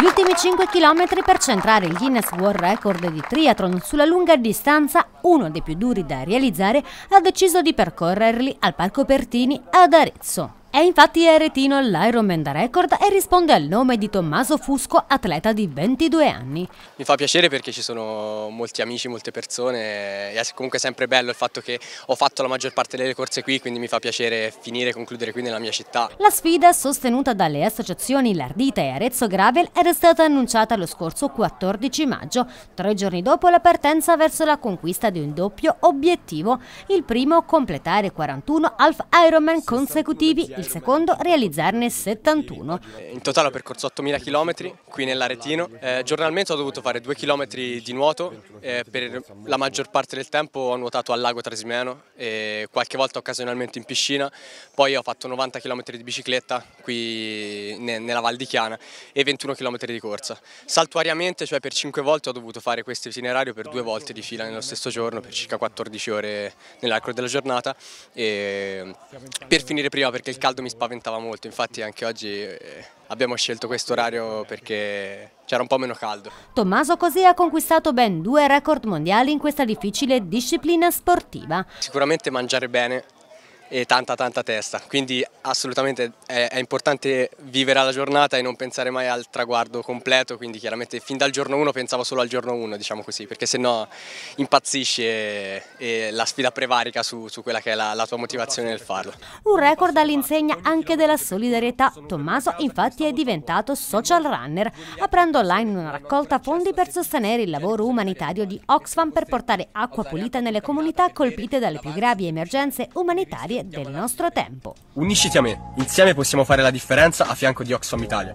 Gli ultimi 5 km per centrare il Guinness World Record di triathlon sulla lunga distanza, uno dei più duri da realizzare, ha deciso di percorrerli al Parco Pertini ad Arezzo. È infatti eretino all'Ironman da record e risponde al nome di Tommaso Fusco, atleta di 22 anni. Mi fa piacere perché ci sono molti amici, molte persone, e è comunque sempre bello il fatto che ho fatto la maggior parte delle corse qui, quindi mi fa piacere finire e concludere qui nella mia città. La sfida, sostenuta dalle associazioni Lardita e Arezzo Gravel, era stata annunciata lo scorso 14 maggio, tre giorni dopo la partenza verso la conquista di un doppio obiettivo, il primo completare 41 half Ironman consecutivi il secondo realizzarne 71. In totale ho percorso 8.000 km qui nell'Aretino, eh, giornalmente ho dovuto fare 2 km di nuoto, eh, per la maggior parte del tempo ho nuotato al lago Trasimeno e qualche volta occasionalmente in piscina, poi ho fatto 90 km di bicicletta qui nella Val di Chiana e 21 km di corsa. Saltuariamente, cioè per 5 volte ho dovuto fare questo itinerario per due volte di fila nello stesso giorno per circa 14 ore nell'arco della giornata e per finire prima perché il caldo mi spaventava molto, infatti anche oggi eh, abbiamo scelto questo orario perché c'era un po' meno caldo. Tommaso Così ha conquistato ben due record mondiali in questa difficile disciplina sportiva. Sicuramente mangiare bene, e tanta tanta testa, quindi assolutamente è, è, importante vivere alla giornata e non pensare mai al traguardo completo, quindi chiaramente fin dal giorno 1 pensavo solo al giorno 1, diciamo così, perché sennò impazzisci e, e la sfida prevarica su, su quella che è la, la tua motivazione nel farlo. Un record all'insegna anche della solidarietà, Tommaso infatti è diventato social runner, aprendo online una raccolta fondi per sostenere il lavoro umanitario di Oxfam per portare acqua pulita nelle comunità colpite dalle più gravi emergenze umanitarie del nostro tempo. Unisciti a me, insieme possiamo fare la differenza a fianco di Oxfam Italia.